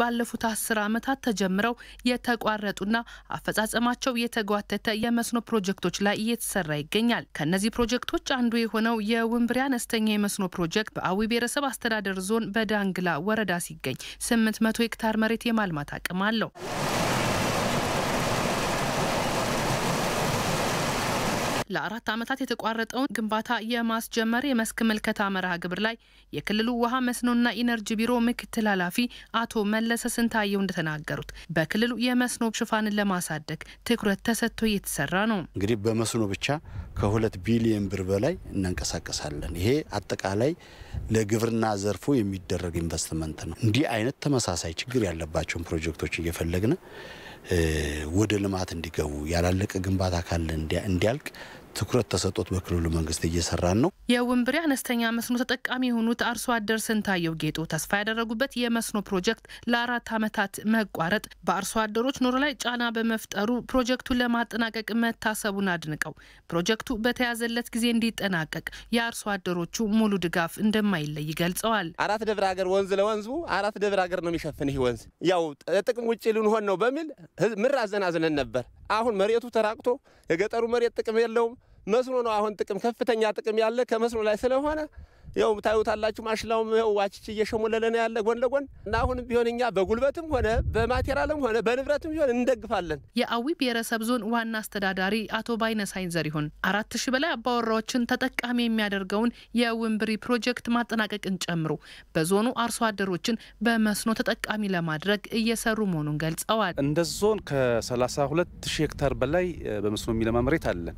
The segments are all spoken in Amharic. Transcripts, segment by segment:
ባለፉት አስር ዓመታት ተጀምረው የተቋረጡና አፈጻጸማቸው የተጓተተ የመስኖ ፕሮጀክቶች ላይ እየተሰራ ይገኛል። ከእነዚህ ፕሮጀክቶች አንዱ የሆነው የውንብሪያ አነስተኛ የመስኖ ፕሮጀክት በአዊ ብሔረሰብ አስተዳደር ዞን በዳንግላ ወረዳ ሲገኝ 800 ሄክታር መሬት የማልማት አቅም አለው። ለአራት ዓመታት የተቋረጠውን ግንባታ የማስጀመር የመስክ ምልከታ መርሃ ግብር ላይ የክልሉ ውሃ መስኖና ኢነርጂ ቢሮ ምክትል ኃላፊ አቶ መለሰ ስንታየው እንደተናገሩት በክልሉ የመስኖ ሽፋንን ለማሳደግ ትኩረት ተሰጥቶ እየተሰራ ነው። እንግዲህ በመስኖ ብቻ ከሁለት ቢሊየን ብር በላይ እናንቀሳቀሳለን። ይሄ አጠቃላይ ለግብርና ዘርፉ የሚደረግ ኢንቨስትመንት ነው። እንዲህ አይነት ተመሳሳይ ችግር ያለባቸውን ፕሮጀክቶች እየፈለግን ወደ ልማት እንዲገቡ ያላለቀ ግንባታ ካለ እንዲያልቅ ትኩረት ተሰጥቶት በክልሉ መንግስት እየሰራን ነው። የውንብሬ አነስተኛ መስኖ ተጠቃሚ የሆኑት አርሶ አደር ስንታየው ጌጦ ተስፋ ያደረጉበት የመስኖ ፕሮጀክት ለአራት ዓመታት መቋረጥ በአርሶ አደሮች ኑሮ ላይ ጫና በመፍጠሩ ፕሮጀክቱን ለማጠናቀቅ መታሰቡን አድንቀው ፕሮጀክቱ በተያዘለት ጊዜ እንዲጠናቀቅ የአርሶ አደሮቹ ሙሉ ድጋፍ እንደማይለይ ገልጸዋል። አራት ደብረ ሀገር ወንዝ ለወንዙ አራት ደብረ ሀገር ነው የሚሸፍን ይህ ወንዝ ያው ጥቅም ውጭ ልንሆን ነው በሚል ምር አዘናዝነን ነበር። አሁን መሬቱ ተራቅቶ የገጠሩ መሬት ጥቅም የለውም። መስኖ ነው አሁን ጥቅም ከፍተኛ ጥቅም ያለ ከመስኖ ላይ ስለሆነ ያው ታዩታላችሁ። ማሽላውም ያው ዋችች እየሸሞለለ ነው ያለ ጎን ለጎን እና አሁን ቢሆን እኛ በጉልበትም ሆነ በማቴሪያልም ሆነ በንብረትም ቢሆን እንደግፋለን። የአዊ ብሔረሰብ ዞን ዋና አስተዳዳሪ አቶ ባይነሳይን ዘሪሁን አራት ሺህ በላይ አባወራዎችን ተጠቃሚ የሚያደርገውን የውንብሪ ፕሮጀክት ማጠናቀቅን ጨምሮ በዞኑ አርሶ አደሮችን በመስኖ ተጠቃሚ ለማድረግ እየሰሩ መሆኑን ገልጸዋል። እንደ ዞን ከ32 ሄክታር በላይ በመስኖ የሚለማ መሬት አለን።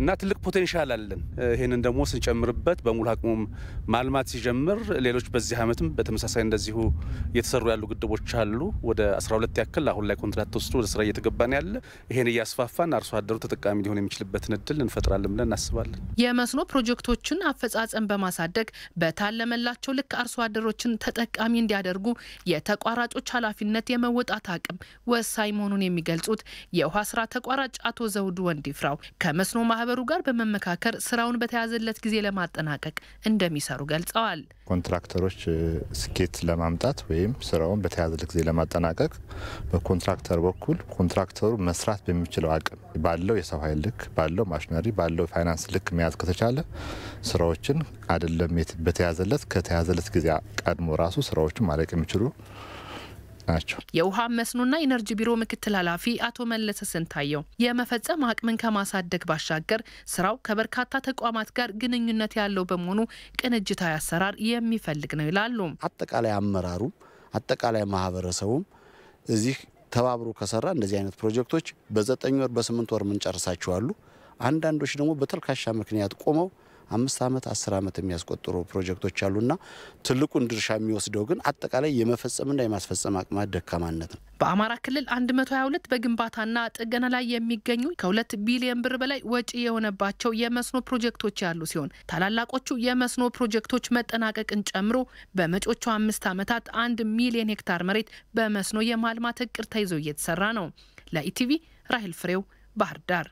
እና ትልቅ ፖቴንሻል አለን። ይህንን ደግሞ ስንጨምርበት በሙሉ አቅሙም ማልማት ሲጀምር ሌሎች በዚህ ዓመትም በተመሳሳይ እንደዚሁ እየተሰሩ ያሉ ግድቦች አሉ። ወደ 12 ያክል አሁን ላይ ኮንትራት ተወስዶ ወደ ስራ እየተገባን ያለ ይህን እያስፋፋን አርሶ አደሩ ተጠቃሚ ሊሆን የሚችልበትን እድል እንፈጥራለን ብለን እናስባለን። የመስኖ ፕሮጀክቶችን አፈጻጸም በማሳደግ በታለመላቸው ልክ አርሶ አደሮችን ተጠቃሚ እንዲያደርጉ የተቋራጮች ኃላፊነት የመወጣት አቅም ወሳኝ መሆኑን የሚገልጹት የውሃ ስራ ተቋራጭ አቶ ዘውዱ ወንዲፍራው ከመ ከመስኖ ማህበሩ ጋር በመመካከር ስራውን በተያዘለት ጊዜ ለማጠናቀቅ እንደሚሰሩ ገልጸዋል። ኮንትራክተሮች ስኬት ለማምጣት ወይም ስራውን በተያዘለት ጊዜ ለማጠናቀቅ በኮንትራክተር በኩል ኮንትራክተሩ መስራት በሚችለው አቅም ባለው የሰው ኃይል ልክ፣ ባለው ማሽነሪ፣ ባለው ፋይናንስ ልክ መያዝ ከተቻለ ስራዎችን አይደለም በተያዘለት ከተያዘለት ጊዜ ቀድሞ ራሱ ስራዎችን ማለቅ የሚችሉ ናቸው። የውሃ መስኖና ኢነርጂ ቢሮ ምክትል ኃላፊ አቶ መለሰ ስንታየው የመፈጸም አቅምን ከማሳደግ ባሻገር ስራው ከበርካታ ተቋማት ጋር ግንኙነት ያለው በመሆኑ ቅንጅታዊ አሰራር የሚፈልግ ነው ይላሉ። አጠቃላይ አመራሩም አጠቃላይ ማህበረሰቡም እዚህ ተባብሮ ከሰራ እንደዚህ አይነት ፕሮጀክቶች በዘጠኝ ወር በስምንት ወር ምንጨርሳቸዋሉ። አንዳንዶች ደግሞ በተልካሻ ምክንያት ቆመው አምስት ዓመት አስር ዓመት የሚያስቆጥሩ ፕሮጀክቶች አሉና ትልቁን ድርሻ የሚወስደው ግን አጠቃላይ የመፈጸምና የማስፈጸም አቅማ ደካማነት ነው። በአማራ ክልል 122 በግንባታና ጥገና ላይ የሚገኙ ከሁለት ቢሊዮን ብር በላይ ወጪ የሆነባቸው የመስኖ ፕሮጀክቶች ያሉ ሲሆን ታላላቆቹ የመስኖ ፕሮጀክቶች መጠናቀቅን ጨምሮ በመጮቹ አምስት ዓመታት አንድ ሚሊዮን ሄክታር መሬት በመስኖ የማልማት እቅድ ተይዞ እየተሰራ ነው። ለኢቲቪ ራሄል ፍሬው ባህር ዳር